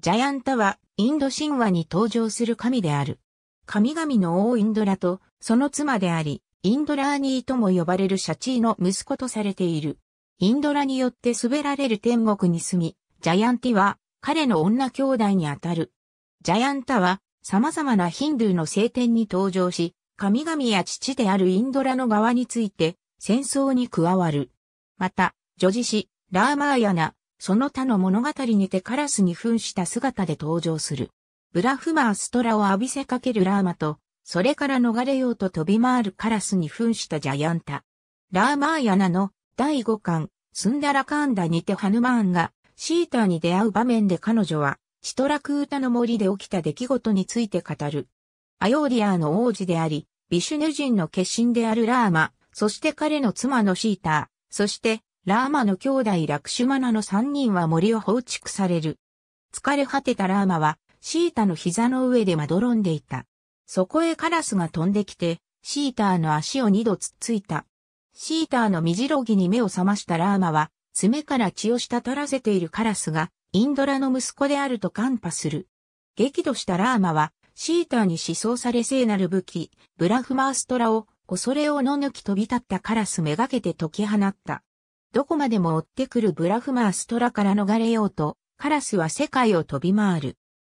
ジャヤンタは、インド神話に登場する神である。神々の王インドラと、その妻であり、インドラーニーとも呼ばれるシャチーの息子とされている。インドラによって滑られる天国に住み、ジャヤンティは、彼の女兄弟にあたる。ジャヤンタは、様々なヒンドゥーの聖典に登場し、神々や父であるインドラの側について、戦争に加わる。また、女子師、ラーマーヤナ、その他の物語にてカラスに噴した姿で登場する。ブラフマーストラを浴びせかけるラーマと、それから逃れようと飛び回るカラスに噴したジャヤンタ。ラーマーヤナの第5巻、スンダラカンダにてハヌマーンがシーターに出会う場面で彼女は、シトラクータの森で起きた出来事について語る。アヨーリアーの王子であり、ビシュヌ人の決心であるラーマ、そして彼の妻のシーター、そしてラーマの兄弟ラクシュマナの三人は森を放逐される。疲れ果てたラーマは、シータの膝の上でまどろんでいた。そこへカラスが飛んできて、シーターの足を二度つっついた。シーターの身じろぎに目を覚ましたラーマは、爪から血を滴らせているカラスが、インドラの息子であるとカンパする。激怒したラーマは、シーターに思想され聖なる武器、ブラフマーストラを、恐れをの抜き飛び立ったカラスめがけて解き放った。どこまでも追ってくるブラフマーストラから逃れようと、カラスは世界を飛び回る。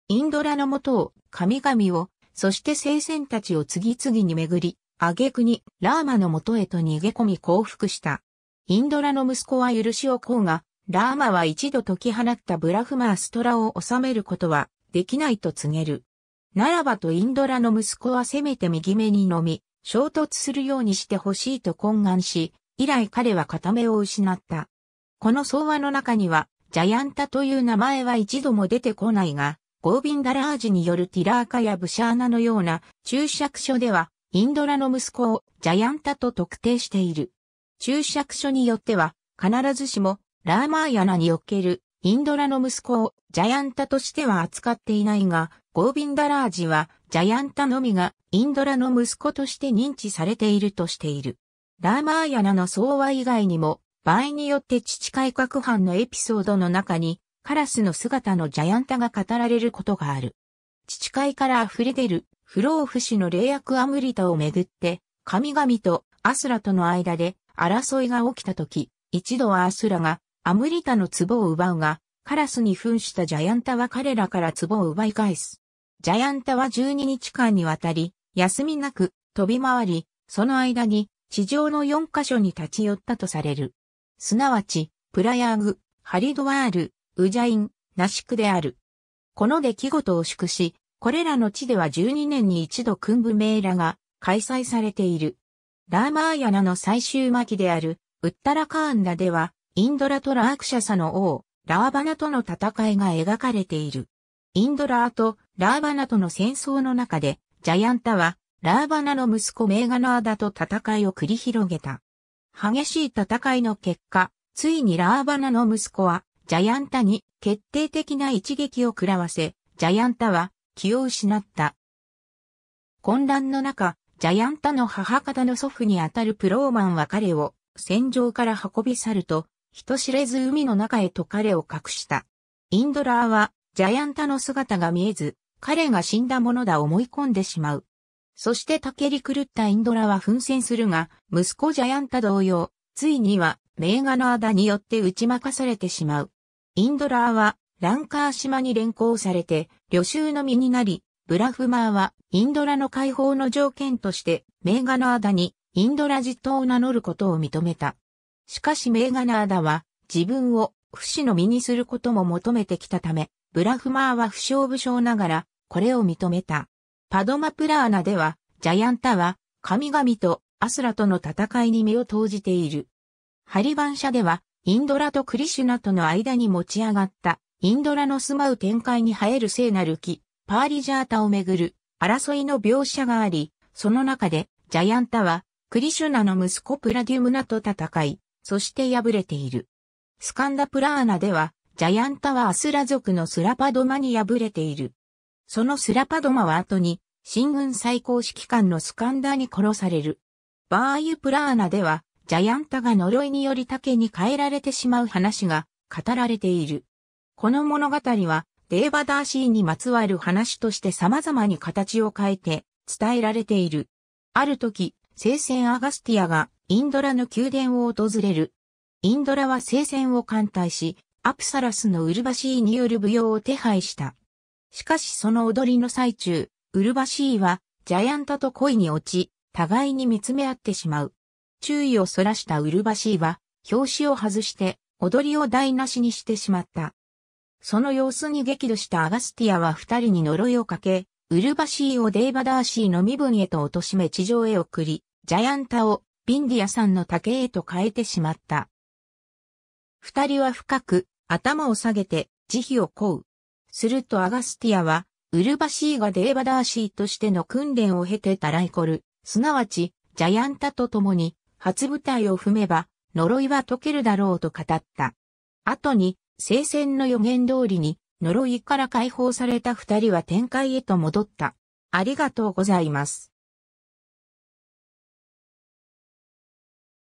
インドラのもとを、神々を、そして聖戦たちを次々に巡り、挙句にラーマのもとへと逃げ込み降伏した。インドラの息子は許しをこうが、ラーマは一度解き放ったブラフマーストラを治めることはできないと告げる。ならばとインドラの息子はせめて右目にのみ、衝突するようにしてほしいと懇願し、以来彼は片目を失った。この草話の中には、ジャヤンタという名前は一度も出てこないが、ゴービンダラージによるティラーカやブシャーナのような注釈書では、インドラの息子をジャヤンタと特定している。注釈書によっては、必ずしもラーマーヤナにおけるインドラの息子をジャヤンタとしては扱っていないが、ゴービンダラージはジャヤンタのみがインドラの息子として認知されているとしている。ラーマーヤナの総和以外にも、場合によって父改革藩のエピソードの中に、カラスの姿のジャヤンタが語られることがある。父会から溢れ出る、不老不死の霊薬アムリタをめぐって、神々とアスラとの間で争いが起きた時、一度はアスラがアムリタの壺を奪うが、カラスに扮したジャヤンタは彼らから壺を奪い返す。ジャヤンタは12日間にわたり、休みなく飛び回り、その間に地上の4カ所に立ち寄ったとされる。すなわち、プラヤーグ、ハリドワール、ウジャイン、ナシクである。この出来事を祝し、これらの地では12年に一度訓部メーラが開催されている。ラーマーヤナの最終巻である、ウッタラカーンダでは、インドラとラークシャサの王、ラーバナとの戦いが描かれている。インドラーとラーバナとの戦争の中で、ジャヤンタはラーバナの息子メーガナーダと戦いを繰り広げた。激しい戦いの結果、ついにラーバナの息子はジャヤンタに決定的な一撃を食らわせ、ジャヤンタは気を失った。混乱の中、ジャヤンタの母方の祖父にあたるプローマンは彼を戦場から運び去ると、人知れず海の中へと彼を隠した。インドラーはジャヤンタの姿が見えず、彼が死んだものだ思い込んでしまう。そして竹り狂ったインドラは奮戦するが、息子ジャヤンタ同様、ついには、メーガナアダによって打ち負かされてしまう。インドラーは、ランカー島に連行されて、旅衆の身になり、ブラフマーは、インドラの解放の条件として、メーガナアダに、インドラ実党を名乗ることを認めた。しかしメーガナアダは、自分を、不死の身にすることも求めてきたため、ブラフマーは不詳不詳ながら、これを認めた。パドマプラーナでは、ジャヤンタは、神々とアスラとの戦いに身を投じている。ハリバン社では、インドラとクリシュナとの間に持ち上がった、インドラの住まう展開に生える聖なる木、パーリジャータをめぐる、争いの描写があり、その中で、ジャヤンタは、クリシュナの息子プラデュムナと戦い、そして敗れている。スカンダプラーナでは、ジャヤンタはアスラ族のスラパドマに敗れている。そのスラパドマは後に、新軍最高指揮官のスカンダーに殺される。バーユプラーナでは、ジャヤンタが呪いにより竹に変えられてしまう話が語られている。この物語は、デーバダーシーにまつわる話として様々に形を変えて伝えられている。ある時、聖戦アガスティアがインドラの宮殿を訪れる。インドラは聖戦を艦隊し、アプサラスのウルバシーによる舞踊を手配した。しかしその踊りの最中、ウルバシーは、ジャヤンタと恋に落ち、互いに見つめ合ってしまう。注意をそらしたウルバシーは、表紙を外して、踊りを台無しにしてしまった。その様子に激怒したアガスティアは二人に呪いをかけ、ウルバシーをデーバダーシーの身分へと貶め地上へ送り、ジャヤンタをビンディアさんの竹へと変えてしまった。二人は深く頭を下げて慈悲を乞う。するとアガスティアはウルバシーがデーバダーシーとしての訓練を経てタライコル、すなわち、ジャヤンタと共に、初舞台を踏めば、呪いは解けるだろうと語った。後に、聖戦の予言通りに、呪いから解放された二人は展開へと戻った。ありがとうございます。